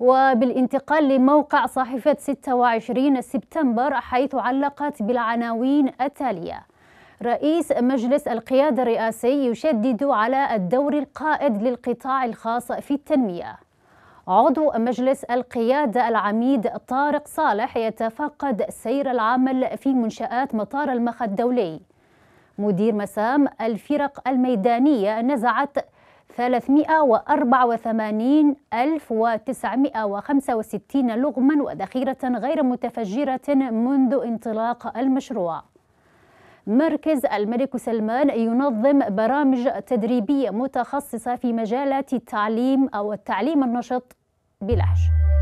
وبالانتقال لموقع صحيفة 26 سبتمبر حيث علقت بالعناوين التالية رئيس مجلس القيادة الرئاسي يشدد على الدور القائد للقطاع الخاص في التنمية عضو مجلس القيادة العميد طارق صالح يتفقد سير العمل في منشآت مطار المخ الدولي مدير مسام الفرق الميدانية نزعت 384965 لغما وذخيرة غير متفجرة منذ انطلاق المشروع مركز الملك سلمان ينظم برامج تدريبية متخصصة في مجالات التعليم أو التعليم النشط بلحج